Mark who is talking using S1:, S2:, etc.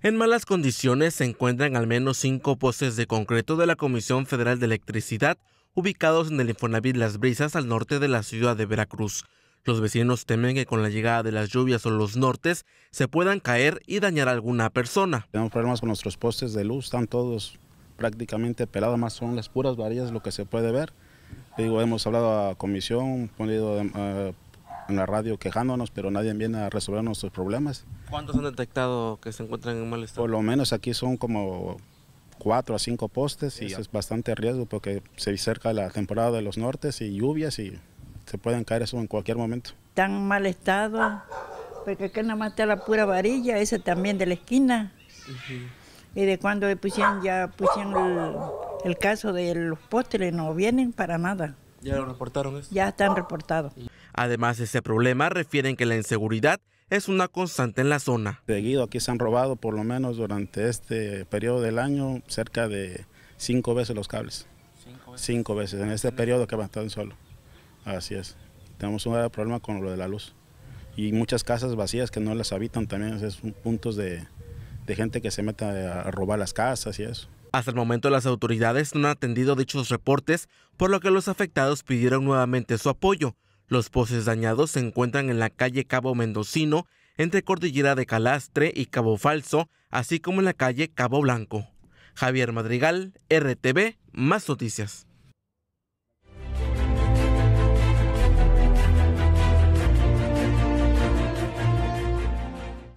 S1: En malas condiciones se encuentran al menos cinco postes de concreto de la Comisión Federal de Electricidad ubicados en el Infonavit Las Brisas al norte de la ciudad de Veracruz. Los vecinos temen que con la llegada de las lluvias o los nortes se puedan caer y dañar a alguna persona. Tenemos problemas
S2: con nuestros postes de luz, están todos prácticamente pelados, más son las puras varillas lo que se puede ver. Digo, hemos hablado a comisión, ponido, uh, eh, en la radio quejándonos, pero nadie viene a resolver nuestros problemas.
S1: ¿Cuántos han detectado que se encuentran en mal estado? Por lo
S2: menos aquí son como cuatro a cinco postes y es bastante riesgo porque se acerca la temporada de los nortes y lluvias y se pueden caer eso en cualquier momento.
S3: Tan mal estado, porque acá nada más está la pura varilla, esa también de la esquina. Y de cuando pusieron, ya pusieron el, caso de los postes, no vienen para nada.
S1: ¿Ya lo reportaron
S3: Ya están reportados.
S1: Además de ese problema, refieren
S2: que la inseguridad es una constante en la zona. Seguido aquí se han robado por lo menos durante este periodo del año cerca de cinco veces los cables. Cinco veces, cinco veces en este periodo que va a solo. Así es. Tenemos un grave problema con lo de la luz. Y muchas casas vacías que no las habitan también, Es puntos de, de gente que se meta a robar las casas y eso.
S1: Hasta el momento las autoridades no han atendido dichos reportes, por lo que los afectados pidieron nuevamente su apoyo los pozos dañados se encuentran en la calle Cabo Mendocino, entre Cordillera de Calastre y Cabo Falso, así como en la calle Cabo Blanco. Javier Madrigal, RTV, más noticias.